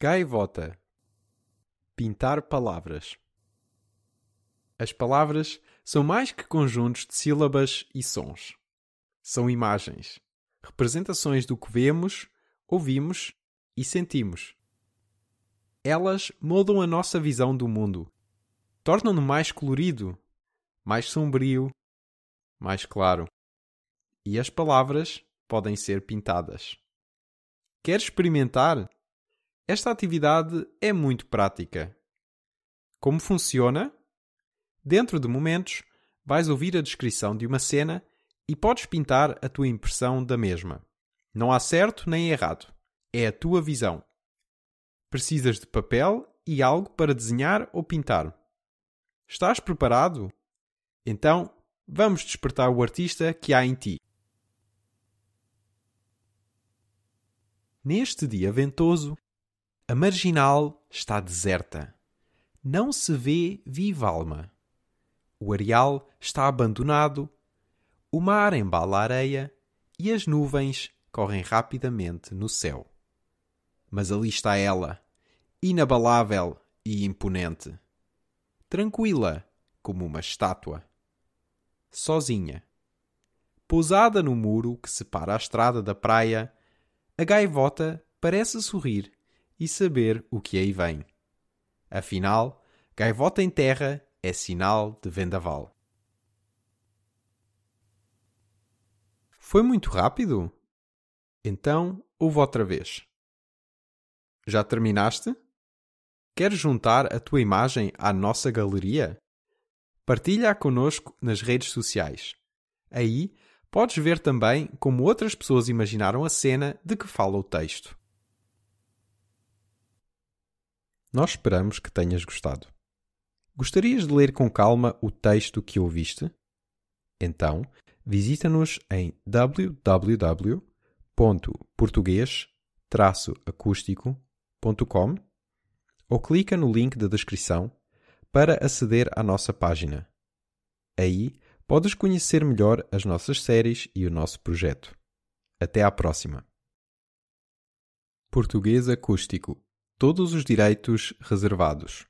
Gaivota Pintar palavras. As palavras são mais que conjuntos de sílabas e sons. São imagens, representações do que vemos, ouvimos e sentimos. Elas moldam a nossa visão do mundo, tornam-no mais colorido, mais sombrio, mais claro. E as palavras podem ser pintadas. Quer experimentar? Esta atividade é muito prática. Como funciona? Dentro de momentos, vais ouvir a descrição de uma cena e podes pintar a tua impressão da mesma. Não há certo nem errado. É a tua visão. Precisas de papel e algo para desenhar ou pintar. Estás preparado? Então, vamos despertar o artista que há em ti. Neste dia ventoso, a marginal está deserta. Não se vê viva alma. O areal está abandonado. O mar embala a areia e as nuvens correm rapidamente no céu. Mas ali está ela, inabalável e imponente, tranquila como uma estátua, sozinha. Pousada no muro que separa a estrada da praia, a gaivota parece sorrir e saber o que aí vem. Afinal, gaivota em terra é sinal de vendaval. Foi muito rápido? Então, ouve outra vez. Já terminaste? Queres juntar a tua imagem à nossa galeria? Partilha-a connosco nas redes sociais. Aí podes ver também como outras pessoas imaginaram a cena de que fala o texto. Nós esperamos que tenhas gostado. Gostarias de ler com calma o texto que ouviste? Então, visita-nos em www.português-acústico.com ou clica no link da descrição para aceder à nossa página. Aí podes conhecer melhor as nossas séries e o nosso projeto. Até à próxima! Português Acústico Todos os direitos reservados.